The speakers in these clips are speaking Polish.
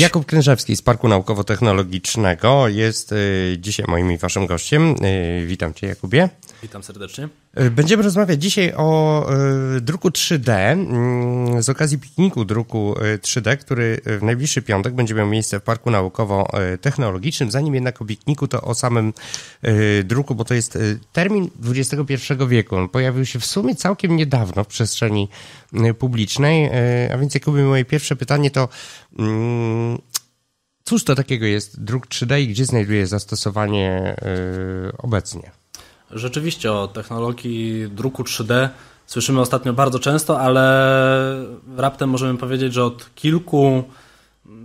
Jakub Krężewski z Parku Naukowo-Technologicznego jest y, dzisiaj moim i waszym gościem. Y, witam cię, Jakubie. Witam serdecznie. E, będziemy rozmawiać dzisiaj o e, druku 3D mm, z okazji pikniku druku 3D, e, który w najbliższy piątek będzie miał miejsce w Parku Naukowo-Technologicznym. Zanim jednak o pikniku, to o samym druku, bo to jest termin XXI wieku. On pojawił się w sumie całkiem niedawno w przestrzeni publicznej, a więc Jakubie, moje pierwsze pytanie to mm, cóż to takiego jest druk 3D i gdzie znajduje zastosowanie obecnie? Rzeczywiście o technologii druku 3D słyszymy ostatnio bardzo często, ale raptem możemy powiedzieć, że od kilku,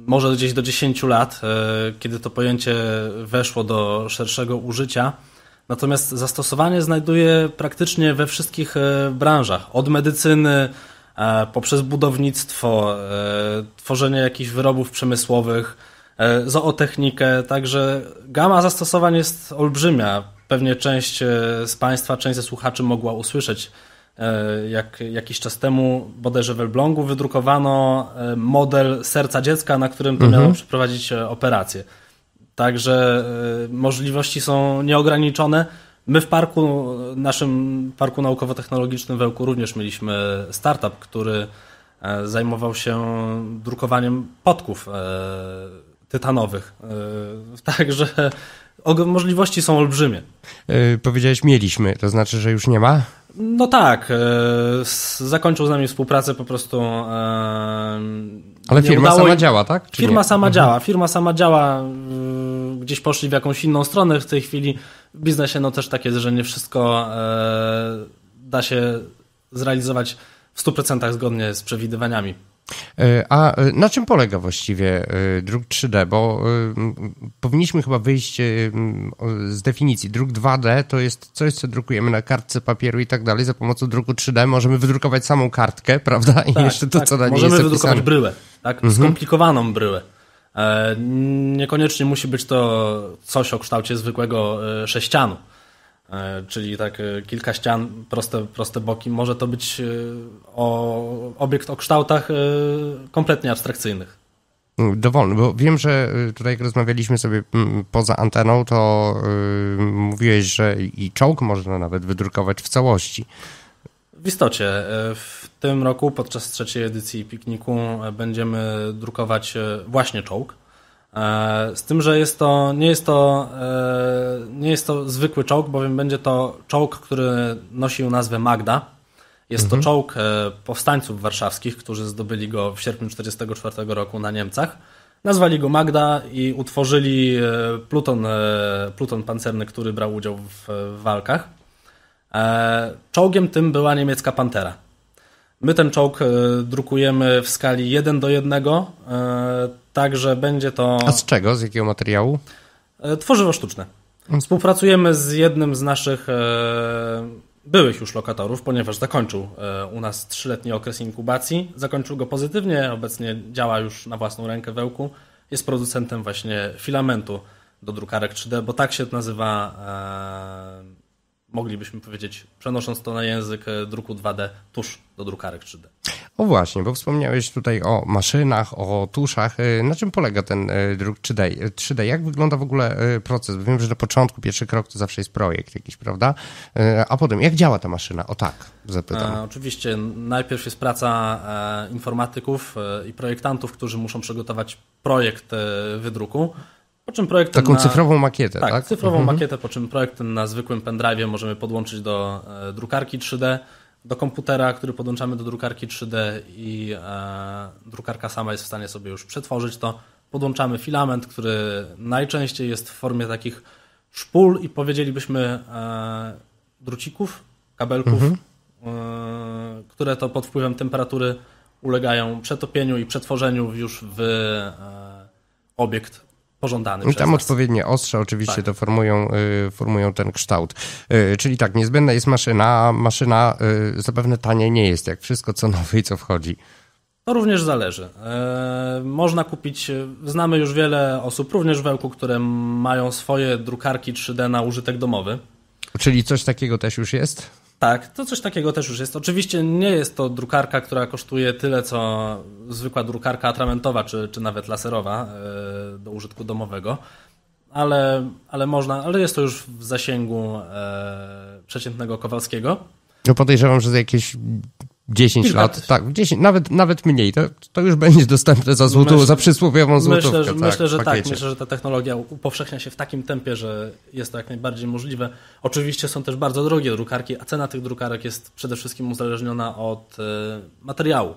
może gdzieś do 10 lat, e, kiedy to pojęcie weszło do szerszego użycia, Natomiast zastosowanie znajduje praktycznie we wszystkich e, branżach. Od medycyny, e, poprzez budownictwo, tworzenie jakichś wyrobów przemysłowych, zootechnikę. Także gama zastosowań jest olbrzymia pewnie część e, z Państwa, część ze słuchaczy mogła usłyszeć e, jak jakiś czas temu bodajże w Elblągu wydrukowano e, model serca dziecka, na którym to mhm. miało przeprowadzić operację. Także możliwości są nieograniczone. My w parku, naszym parku naukowo-technologicznym w Ełku również mieliśmy startup, który zajmował się drukowaniem podków tytanowych. Także możliwości są olbrzymie. Yy, powiedziałeś mieliśmy, to znaczy, że już nie ma? No tak, yy, zakończył z nami współpracę po prostu. Yy, Ale firma sama działa, tak? Czy firma nie? sama mhm. działa, firma sama działa, gdzieś poszli w jakąś inną stronę w tej chwili. W biznesie no też tak jest, że nie wszystko da się zrealizować w 100% zgodnie z przewidywaniami. E, a e, na czym polega właściwie e, druk 3D? Bo powinniśmy chyba wyjść z definicji. Druk 2D to jest coś, co drukujemy na kartce papieru i tak dalej. Za pomocą druku 3D możemy wydrukować samą kartkę, prawda? I tak, jeszcze to, tak. co na niej Możemy jest wydrukować opisane. bryłę, tak? Mhm. Skomplikowaną bryłę. Niekoniecznie musi być to coś o kształcie zwykłego sześcianu. E, czyli tak e, kilka ścian, proste, proste boki. Może to być e, o, obiekt o kształtach kompletnie abstrakcyjnych. Mm, dowolny, bo wiem, że tutaj jak rozmawialiśmy sobie mm, poza anteną, to mówiłeś, że i czołg można nawet wydrukować w całości. W istocie, w tym roku podczas trzeciej edycji pikniku będziemy drukować właśnie czołg. E, z tym, że jest to, nie, jest to, e, nie jest to zwykły czołg, bowiem będzie to czołg, który nosił nazwę Magda. Jest mhm. to czołg e, powstańców warszawskich, którzy zdobyli go w sierpniu 1944 roku na Niemcach. Nazwali go Magda i utworzyli pluton, pluton pancerny, który brał udział w, w walkach. Czołgiem tym była niemiecka Pantera. My ten czołg drukujemy w skali 1 do 1. Także będzie to. A z czego? Z jakiego materiału? E, tworzywo sztuczne. Mm. Współpracujemy z jednym z naszych e, byłych już lokatorów, ponieważ zakończył e, u nas trzyletni okres inkubacji. Zakończył go pozytywnie, obecnie działa już na własną rękę wełku. Jest producentem właśnie filamentu do drukarek 3D, bo tak się nazywa moglibyśmy powiedzieć, przenosząc to na język e, druku 2D, tusz do drukarek 3D. O właśnie, bo wspomniałeś tutaj o maszynach, o tuszach. E, na czym polega ten e, druk 3D? 3D? Jak wygląda w ogóle proces? Wiem, że na początku pierwszy krok to zawsze jest projekt jakiś, prawda? A potem, jak działa ta maszyna? O tak, zapytam. E, oczywiście, najpierw jest praca informatyków i projektantów, którzy muszą przygotować projekt wydruku. Po czym projekt Taką na... cyfrową makietę, tak? tak? cyfrową mhm. makietę, po czym projekt ten na zwykłym pendrive możemy podłączyć do e, drukarki 3D, do komputera, który podłączamy do drukarki 3D i e, drukarka sama jest w stanie sobie już przetworzyć to. Podłączamy filament, który najczęściej jest w formie takich szpul i powiedzielibyśmy e, drucików, kabelków, mhm. e, które to pod wpływem temperatury ulegają przetopieniu i przetworzeniu już w e, obiekt pożądany. I tam nas. odpowiednie ostrze oczywiście tak. to formują, y, formują ten kształt. Y, czyli tak, niezbędna jest maszyna, a maszyna y, zapewne tanie nie jest, jak wszystko co nowe i co wchodzi. To również zależy. E, można kupić, znamy już wiele osób, również w Ełku, które mają swoje drukarki 3D na użytek domowy. Czyli coś takiego też już jest? Tak, to coś takiego też już jest. Oczywiście nie jest to drukarka, która kosztuje tyle, co zwykła drukarka atramentowa, czy, czy nawet laserowa e, do użytku domowego, ale, ale można, ale jest to już w zasięgu e, przeciętnego Kowalskiego. No podejrzewam, że za jakieś 10 Kilka lat, tak, 10, nawet, nawet mniej. To, to już będzie dostępne za złotą, myślę, za przysłowiową złotówkę. Myślę, że, tak, myślę, że tak, myślę, że ta technologia upowszechnia się w takim tempie, że jest to jak najbardziej możliwe. Oczywiście są też bardzo drogie drukarki, a cena tych drukarek jest przede wszystkim uzależniona od y, materiału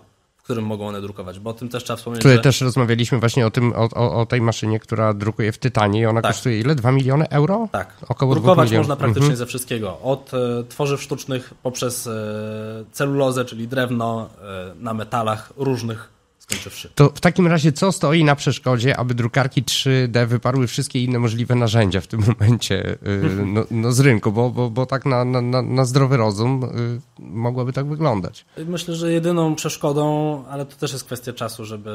którym mogą one drukować, bo o tym też trzeba wspomnieć. Tutaj że... też rozmawialiśmy właśnie o tym, o, o, o, tej maszynie, która drukuje w tytanie i ona tak. kosztuje ile? 2 miliony euro? Tak. Około Drukować można praktycznie mhm. ze wszystkiego. Od e, tworzyw sztucznych poprzez e, celulozę, czyli drewno e, na metalach różnych skończywszy. To w takim razie co stoi na przeszkodzie, aby drukarki 3D wyparły wszystkie inne możliwe narzędzia w tym momencie y, no, no z rynku, bo, bo, bo tak na, na, na zdrowy rozum y, mogłaby tak wyglądać. Myślę, że jedyną przeszkodą, ale to też jest kwestia czasu, żeby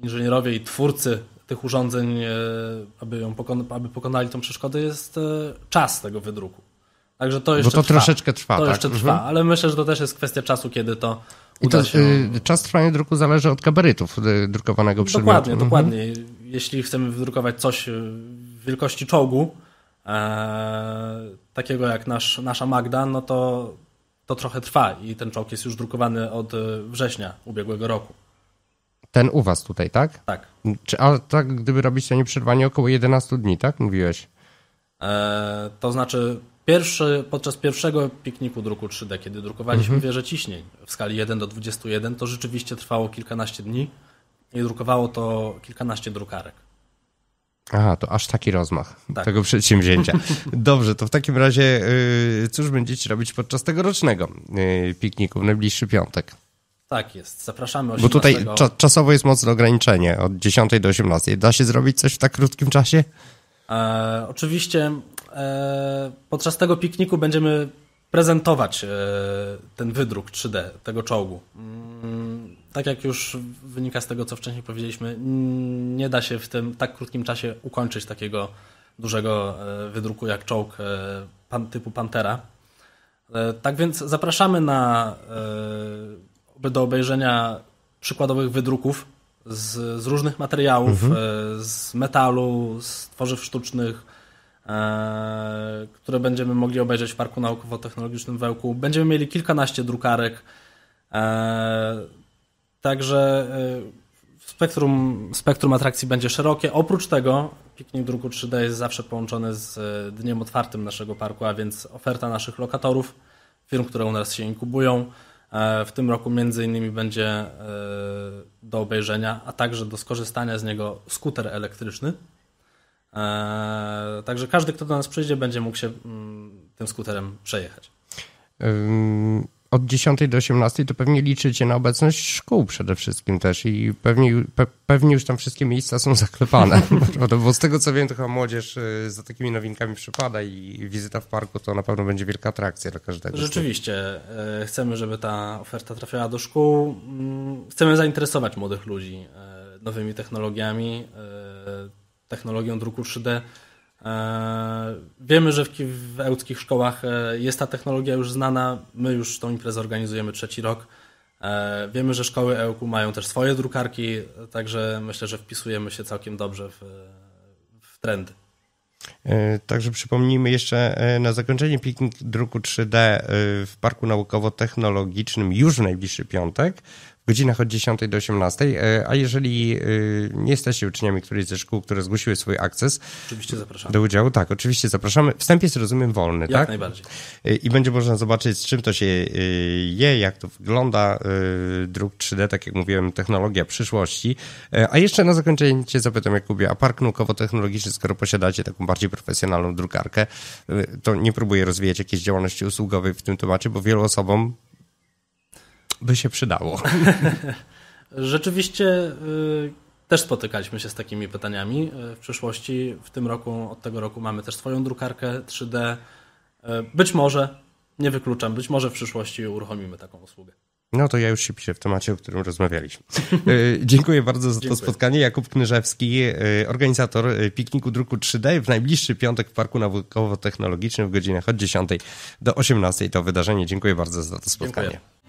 y, inżynierowie i twórcy tych urządzeń, aby, ją pokona, aby pokonali tą przeszkodę, jest czas tego wydruku. Także to jeszcze Bo to trwa. troszeczkę trwa. To tak? jeszcze trwa, mhm. ale myślę, że to też jest kwestia czasu, kiedy to i to, się... y, czas trwania druku zależy od gabarytów y, drukowanego przedmiotu. Dokładnie, mhm. dokładnie. Jeśli chcemy wydrukować coś y, wielkości czołgu, e, takiego jak nasz, nasza Magda, no to to trochę trwa i ten czołg jest już drukowany od y, września ubiegłego roku. Ten u was tutaj, tak? Tak. Czy, a tak, gdyby robić to nieprzerwanie około 11 dni, tak? Mówiłeś. E, to znaczy Pierwszy, podczas pierwszego pikniku druku 3D, kiedy drukowaliśmy mhm. wieże ciśnień w skali 1 do 21, to rzeczywiście trwało kilkanaście dni i drukowało to kilkanaście drukarek. Aha, to aż taki rozmach tak. tego przedsięwzięcia. Dobrze, to w takim razie y, cóż będziecie robić podczas tegorocznego y, pikniku w najbliższy piątek? Tak jest, zapraszamy 18. Bo tutaj cza czasowo jest mocne ograniczenie od 10 do 18. Da się zrobić coś w tak krótkim czasie? E, oczywiście E, podczas tego pikniku będziemy prezentować e, ten wydruk 3D tego czołgu. Mm, tak jak już wynika z tego, co wcześniej powiedzieliśmy, nie da się w tym tak krótkim czasie ukończyć takiego dużego e, wydruku jak czołg typu Pantera. Tak więc zapraszamy na, do obejrzenia przykładowych wydruków z, z różnych materiałów, mhm. z metalu, z tworzyw sztucznych, E, które będziemy mogli obejrzeć w Parku Naukowo-Technologicznym w Ełku. Będziemy mieli kilkanaście drukarek, e, także e, spektrum, spektrum atrakcji będzie szerokie. Oprócz tego piknik druku 3D jest zawsze połączony z dniem otwartym naszego parku, a więc oferta naszych lokatorów, firm, które u nas się inkubują. W tym roku między innymi będzie do obejrzenia, a także do skorzystania z niego skuter elektryczny. Eee, także każdy, kto do nas przyjdzie, będzie mógł się mm, tym skuterem przejechać. Od 10 do 18 to pewnie liczycie na obecność szkół przede wszystkim też i pewnie, pe, pewnie już tam wszystkie miejsca są zaklepane, bo z tego co wiem, to chyba młodzież y, za takimi nowinkami przypada i wizyta w parku to na pewno będzie wielka atrakcja dla każdego. Rzeczywiście, e, chcemy, żeby ta oferta trafiała do szkół, mm, chcemy zainteresować młodych ludzi e, nowymi technologiami, e, technologią druku 3D. E, wiemy, że w, w ełckich szkołach e, jest ta technologia już znana. My już tą imprezę organizujemy trzeci rok. E, wiemy, że szkoły EUK mają też swoje drukarki, także myślę, że wpisujemy się całkiem dobrze w, w trendy. Także przypomnijmy jeszcze na zakończenie piknik druku 3D w Parku Naukowo-Technologicznym już w najbliższy piątek godzinach od 10 do 18. E, a jeżeli e, nie jesteście uczniami którejś ze szkół, które zgłosiły swój akces oczywiście zapraszamy. do udziału, tak, oczywiście zapraszamy. Wstęp jest, rozumiem, wolny, jak tak? najbardziej. E, I będzie można zobaczyć, z czym to się je, jak to wygląda. Druk 3D, tak jak mówiłem, technologia przyszłości. A jeszcze na zakończenie cię zapytam, Jakubie, a park naukowo-technologiczny, skoro posiadacie taką bardziej profesjonalną drukarkę, to nie próbuję rozwijać jakiejś działalności usługowej w tym temacie, bo wielu osobom by się przydało. Rzeczywiście y, też spotykaliśmy się z takimi pytaniami y, w przyszłości. W tym roku, od tego roku mamy też swoją drukarkę 3D. Y, być może, nie wykluczam, być może w przyszłości uruchomimy taką usługę. No to ja już się piszę w temacie, o którym rozmawialiśmy. Dziękuję bardzo za Dziękuję. to spotkanie. Jakub Knyżewski, organizator pikniku druku 3D w najbliższy piątek w Parku Naukowo-Technologicznym w godzinach od 10 do 18. To wydarzenie. Dziękuję bardzo za to spotkanie. Dziękuję.